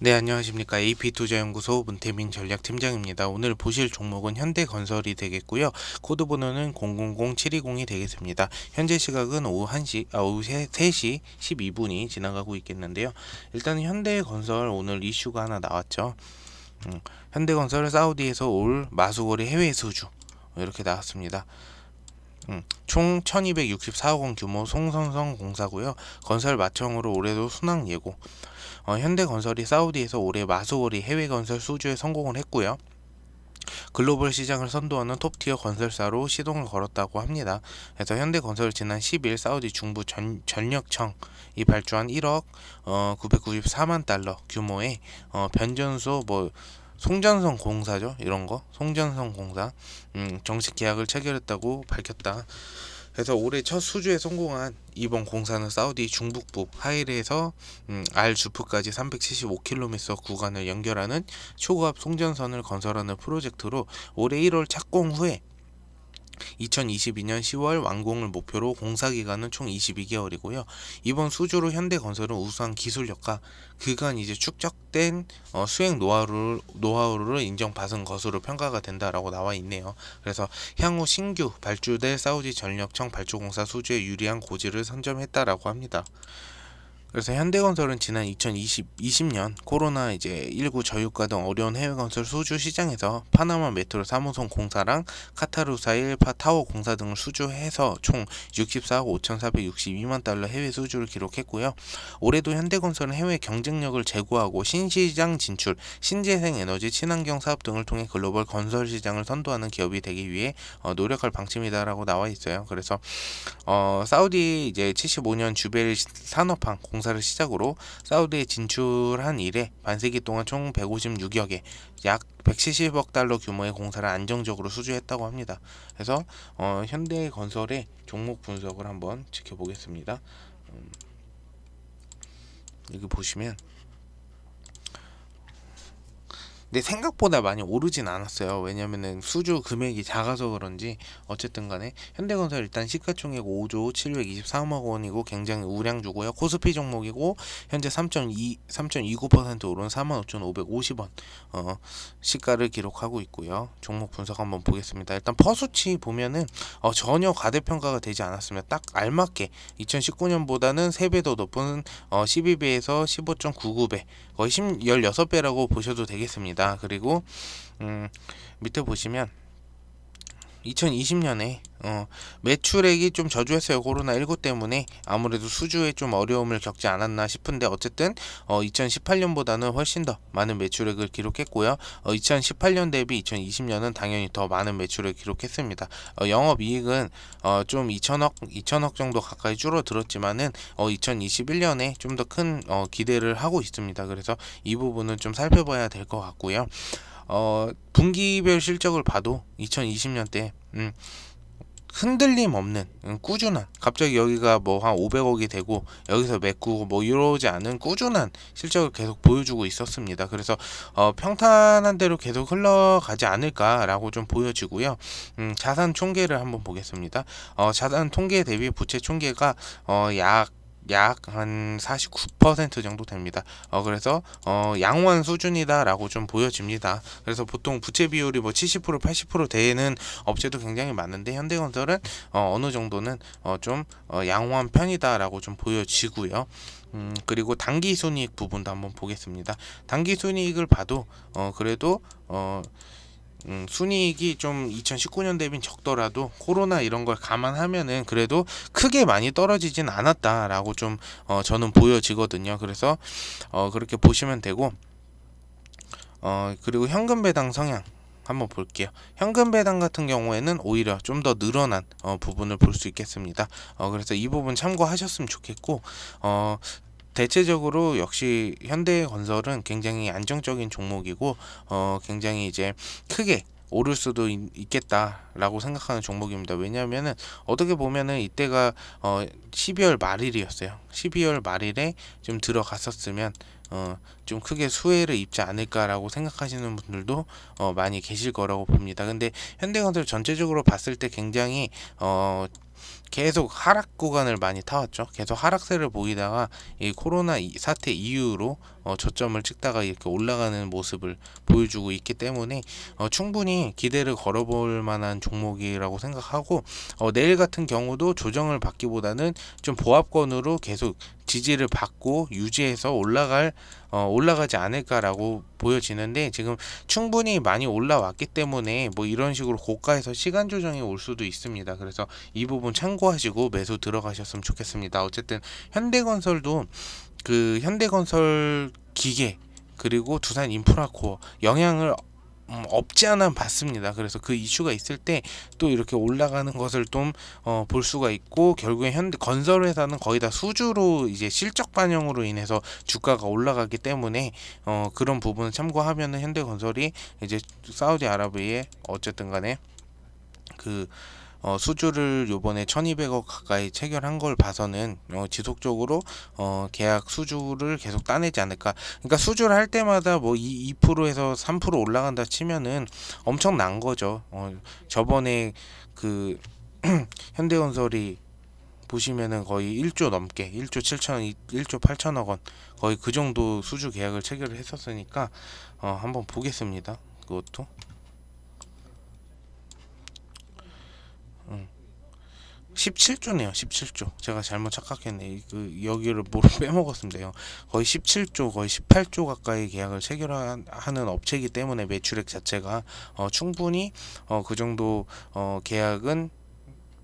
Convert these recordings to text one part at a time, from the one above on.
네 안녕하십니까 AP투자연구소 문태민 전략팀장입니다. 오늘 보실 종목은 현대건설이 되겠고요. 코드 번호는 000720이 되겠습니다. 현재 시각은 오후 1시, 아, 오후 3시 12분이 지나가고 있겠는데요. 일단 현대건설 오늘 이슈가 하나 나왔죠. 음, 현대건설 사우디에서 올 마수거래 해외 수주 이렇게 나왔습니다. 음, 총 1264억 원 규모 송성성 공사고요. 건설 마청으로 올해도 순항 예고. 어, 현대건설이 사우디에서 올해 마수월이 해외 건설 수주에 성공을 했고요. 글로벌 시장을 선도하는 톱티어 건설사로 시동을 걸었다고 합니다. 그래서 현대건설 지난 10일 사우디 중부 전, 전력청이 발주한 1억 어, 994만 달러 규모의 어, 변전소 뭐 송전성 공사죠. 이런 거. 송전성 공사. 음, 정식 계약을 체결했다고 밝혔다. 그래서 올해 첫 수주에 성공한 이번 공사는 사우디 중북부 하일에서 음, 알 주프까지 375km 구간을 연결하는 초고압 송전선을 건설하는 프로젝트로 올해 1월 착공 후에 2022년 10월 완공을 목표로 공사 기간은 총 22개월이고요. 이번 수주로 현대건설은 우수한 기술력과 그간 이제 축적된 어, 수행 노하우를, 노하우를 인정받은 것으로 평가가 된다라고 나와 있네요. 그래서 향후 신규 발주될 사우디 전력청 발주공사 수주에 유리한 고지를 선점했다라고 합니다. 그래서 현대건설은 지난 2020, 년 코로나 이제 19 저유가 등 어려운 해외건설 수주 시장에서 파나마 메트로 사무송 공사랑 카타루사일 파타워 공사 등을 수주해서 총 64억 5,462만 달러 해외 수주를 기록했고요. 올해도 현대건설은 해외 경쟁력을 제고하고 신시장 진출, 신재생 에너지, 친환경 사업 등을 통해 글로벌 건설 시장을 선도하는 기업이 되기 위해 어, 노력할 방침이다라고 나와 있어요. 그래서 어, 사우디 이제 75년 주베 산업항 공사 공사를 시작으로 사우디에 진출한 이래 반세기 동안 총 156여개 약 170억 달러 규모의 공사를 안정적으로 수주했다고 합니다. 그래서 어, 현대 건설의 종목 분석을 한번 지켜보겠습니다. 음, 여기 보시면 근데 생각보다 많이 오르진 않았어요. 왜냐면은 수주 금액이 작아서 그런지 어쨌든 간에 현대건설 일단 시가총액 5조 723억 원이고 굉장히 우량주고요. 코스피 종목이고 현재 3.2 9 오른 45,550원 어, 시가를 기록하고 있고요. 종목 분석 한번 보겠습니다. 일단 퍼수치 보면은 어, 전혀 과대평가가 되지 않았으며 딱 알맞게 2019년보다는 3배 더 높은 어, 12배에서 15.99배 거의 16배라고 보셔도 되겠습니다. 그리고 음, 밑에 보시면 2020년에 어, 매출액이 좀 저조했어요. 코로나19 때문에 아무래도 수주에 좀 어려움을 겪지 않았나 싶은데 어쨌든 어, 2018년보다는 훨씬 더 많은 매출액을 기록했고요. 어, 2018년 대비 2020년은 당연히 더 많은 매출을 기록했습니다. 어, 영업이익은 어, 좀 2천억, 2천억 정도 가까이 줄어들었지만은 어, 2021년에 좀 더 큰 어, 기대를 하고 있습니다. 그래서 이 부분은 좀 살펴봐야 될 것 같고요. 어, 분기별 실적을 봐도 2020년대 음, 흔들림 없는 음, 꾸준한 갑자기 여기가 뭐 한 500억이 되고 여기서 메꾸고 뭐 이러지 않은 꾸준한 실적을 계속 보여주고 있었습니다. 그래서 어, 평탄한 대로 계속 흘러가지 않을까라고 좀 보여지고요. 음, 자산 총계를 한번 보겠습니다. 어, 자산 통계 대비 부채 총계가 어, 약 약한49% 정도 됩니다. 어, 그래서 어, 양원 수준이다라고 좀 보여집니다. 그래서 보통 부채 비율이 뭐70% 80% 되는 업체도 굉장히 많은데 현대건설은 어, 어느 정도는 어, 좀 어, 양호한 편이다라고 좀 보여지고요. 음, 그리고 단기 순이익 부분도 한번 보겠습니다. 단기 순이익을 봐도 어 그래도 어 음, 순이익이 좀 2019년 대비 적더라도 코로나 이런 걸 감안하면은 그래도 크게 많이 떨어지진 않았다라고 좀 어, 저는 보여지거든요. 그래서 어, 그렇게 보시면 되고 어, 그리고 현금 배당 성향 한번 볼게요. 현금 배당 같은 경우에는 오히려 좀 더 늘어난 어, 부분을 볼 수 있겠습니다. 어, 그래서 이 부분 참고하셨으면 좋겠고 어, 대체적으로 역시 현대 건설은 굉장히 안정적인 종목이고 어 굉장히 이제 크게 오를 수도 있, 겠다라고 생각하는 종목입니다. 왜냐하면은 어떻게 보면은 이때가 어 12월 말일이었어요. 12월 말일에 좀 들어갔었으면 어 좀 크게 수혜를 입지 않을까라고 생각하시는 분들도 어 많이 계실 거라고 봅니다. 근데 현대건설 전체적으로 봤을 때 굉장히 어 계속 하락 구간을 많이 타왔죠. 계속 하락세를 보이다가 이 코로나 사태 이후로 어, 저점을 찍다가 이렇게 올라가는 모습을 보여주고 있기 때문에 어, 충분히 기대를 걸어볼 만한 종목이라고 생각하고 어, 내일 같은 경우도 조정을 받기보다는 좀 보합권으로 계속 지지를 받고 유지해서 올라갈 어, 올라가지 않을까라고 보여지는데 지금 충분히 많이 올라왔기 때문에 뭐 이런 식으로 고가에서 시간 조정이 올 수도 있습니다. 그래서 이 부분 참고하시고 매수 들어가셨으면 좋겠습니다. 어쨌든 현대건설도 그 현대건설 기계 그리고 두산 인프라코어 영향을 음, 없지 않아 봤습니다. 그래서 그 이슈가 있을 때 또 이렇게 올라가는 것을 좀볼 어, 수가 있고 결국에 현대 건설회사는 거의 다 수주로 이제 실적 반영으로 인해서 주가가 올라가기 때문에 어, 그런 부분을 참고하면은 현대건설이 이제 사우디아라비아에 어쨌든 간에 그 어, 수주를 요번에 1200억 가까이 체결한 걸 봐서는 어, 지속적으로 어, 계약 수주를 계속 따내지 않을까 그러니까 수주를 할 때마다 뭐 2, 2%에서 3% 올라간다 치면은 엄청난 거죠 어, 저번에 그 현대건설이 보시면은 거의 1조 넘게 1조 7천 1조 8천억 원 거의 그 정도 수주 계약을 체결을 했었으니까 어, 한번 보겠습니다 그것도 응. 17조네요. 17조. 제가 잘못 착각했네. 그 여기를 모빼먹었습니요 거의 17조, 거의 18조 가까이 계약을 체결하는 업체이기 때문에 매출액 자체가 어, 충분히 어, 그 정도 어, 계약은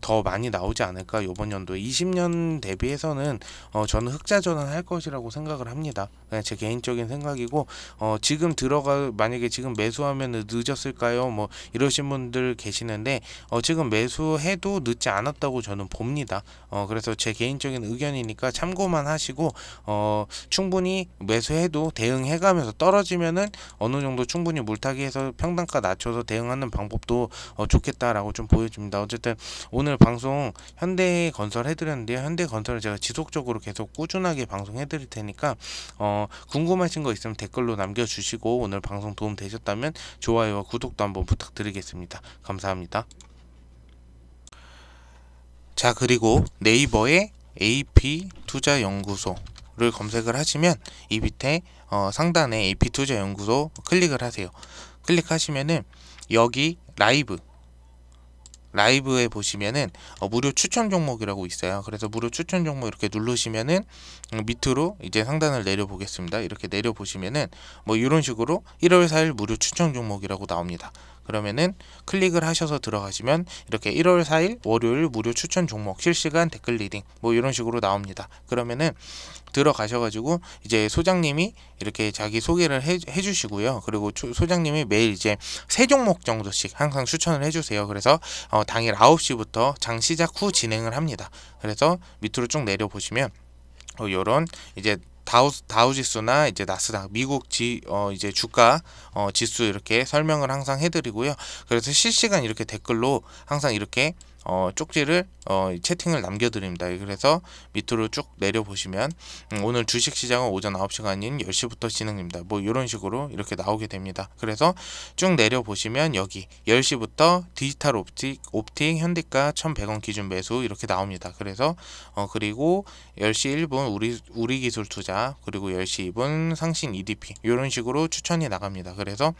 더 많이 나오지 않을까 요번 연도에 20년 대비해서는 어, 저는 흑자 전환할 것이라고 생각을 합니다. 그냥 네, 제 개인적인 생각이고 어, 지금 들어가 만약에 지금 매수하면 늦었을까요? 뭐 이러신 분들 계시는데 어, 지금 매수해도 늦지 않았다고 저는 봅니다. 어, 그래서 제 개인적인 의견이니까 참고만 하시고 어, 충분히 매수해도 대응해가면서 떨어지면은 어느 정도 충분히 물타기해서 평단가 낮춰서 대응하는 방법도 어, 좋겠다라고 좀 보여줍니다. 어쨌든 오늘 오늘 방송 현대건설 해드렸는데요. 현대건설을 제가 지속적으로 계속 꾸준하게 방송해드릴 테니까 어, 궁금하신 거 있으면 댓글로 남겨주시고 오늘 방송 도움 되셨다면 좋아요와 구독도 한번 부탁드리겠습니다. 감사합니다. 자 그리고 네이버에 AP투자연구소 를 검색을 하시면 이 밑에 어, 상단에 AP투자연구소 클릭을 하세요. 클릭하시면은 여기 라이브 라이브에 보시면은 어, 무료 추천 종목이라고 있어요. 그래서 무료 추천 종목 이렇게 누르시면은 음, 밑으로 이제 상단을 내려 보겠습니다. 이렇게 내려 보시면은 뭐 이런 식으로 1월 4일 무료 추천 종목이라고 나옵니다. 그러면은 클릭을 하셔서 들어가시면 이렇게 1월 4일 월요일 무료 추천 종목 실시간 댓글 리딩 뭐 이런 식으로 나옵니다. 그러면은 들어가셔가지고 이제 소장님이 이렇게 자기 소개를 해, 해주시고요. 그리고 소장님이 매일 이제 세 종목 정도씩 항상 추천을 해주세요. 그래서 어, 당일 9시부터 장 시작 후 진행을 합니다. 그래서 밑으로 쭉 내려 보시면 이런 어, 이제 다우 다우지수나 이제 나스닥 미국 지어 이제 주가 어 지수 이렇게 설명을 항상 해드리고요. 그래서 실시간 이렇게 댓글로 항상 이렇게 어, 쪽지를 어, 채팅을 남겨드립니다. 그래서 밑으로 쭉 내려보시면 음, 오늘 주식시장은 오전 9시간인 10시부터 진행됩니다. 뭐 이런 식으로 이렇게 나오게 됩니다. 그래서 쭉 내려보시면 여기 10시부터 디지털 옵틱, 옵틱 현대가 1100원 기준 매수 이렇게 나옵니다. 그래서 어, 그리고 10시 1분 우리, 우리 기술 투자 그리고 10시 2분 상신 EDP 이런 식으로 추천이 나갑니다. 그래서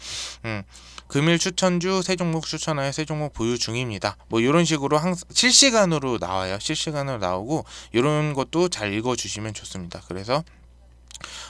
음, 금일 추천주 세 종목 추천하여 세 종목 보유 중입니다. 뭐 이런 식으로 실시간으로 항상 실시간으로 나와요. 실시간으로 나오고 이런 것도 잘 읽어주시면 좋습니다. 그래서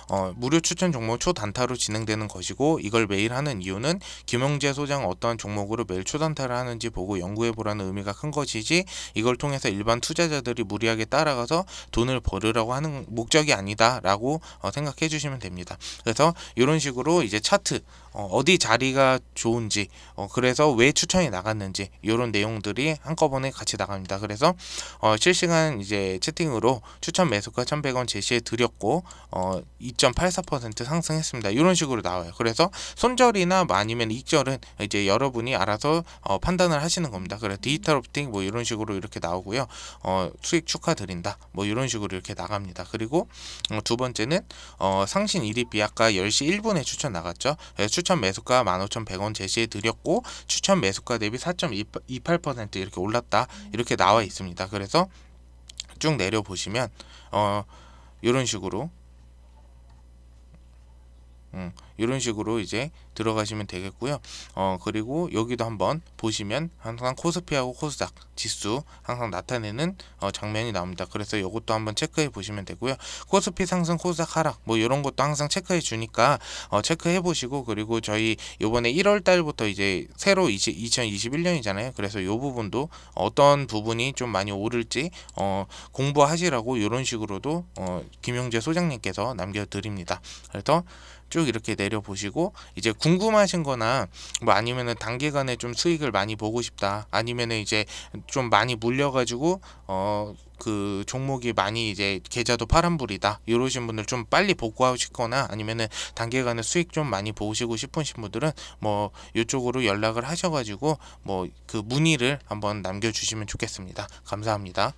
어, 무료 추천 종목 초단타로 진행되는 것이고 이걸 매일 하는 이유는 김영재 소장 어떠한 종목으로 매일 초단타를 하는지 보고 연구해보라는 의미가 큰 것이지 이걸 통해서 일반 투자자들이 무리하게 따라가서 돈을 벌으라고 하는 목적이 아니다 라고 어, 생각해 주시면 됩니다 그래서 이런 식으로 이제 차트 어, 디 자리가 좋은지 어, 그래서 왜 추천이 나갔는지 이런 내용들이 한꺼번에 같이 나갑니다. 그래서 어, 실시간 이제 채팅으로 추천 매수가 1,100원 제시해 드렸고 어, 2.84% 상승했습니다. 이런 식으로 나와요. 그래서 손절이나 아니면 익절은 이제 여러분이 알아서 어, 판단을 하시는 겁니다. 그래서 디지털 옵팅 뭐 이런 식으로 이렇게 나오고요. 어, 수익 축하드린다 뭐 이런 식으로 이렇게 나갑니다. 그리고 어, 두 번째는 어, 상신 1위 비약가 10시 1분에 추천 나갔죠. 추천 매수가 15,100원 제시해 드렸고 추천 매수가 대비 4.28% 이렇게 올랐다 이렇게 나와 있습니다. 그래서 쭉 내려 보시면 어 이런 식으로 음, 이런 식으로 이제 들어가시면 되겠고요. 어, 그리고 여기도 한번 보시면 항상 코스피하고 코스닥 지수 항상 나타내는 어, 장면이 나옵니다. 그래서 이것도 한번 체크해 보시면 되고요. 코스피 상승, 코스닥 하락 뭐 이런 것도 항상 체크해 주니까 어, 체크해 보시고 그리고 저희 요번에 1월 달부터 이제 새로 20, 2021년이잖아요. 그래서 요 부분도 어떤 부분이 좀 많이 오를지 어, 공부하시라고 이런 식으로도 어, 김용재 소장님께서 남겨드립니다. 그래서 쭉 이렇게 내려보시고 이제 궁금하신 거나 뭐 아니면은 단기간에 좀 수익을 많이 보고 싶다 아니면은 이제 좀 많이 물려가지고 어 그 종목이 많이 이제 계좌도 파란불이다 이러신 분들 좀 빨리 복구하고싶거나 아니면은 단기간에 수익 좀 많이 보시고 싶으신 분들은 뭐 이쪽으로 연락을 하셔가지고 뭐 그 문의를 한번 남겨주시면 좋겠습니다 감사합니다.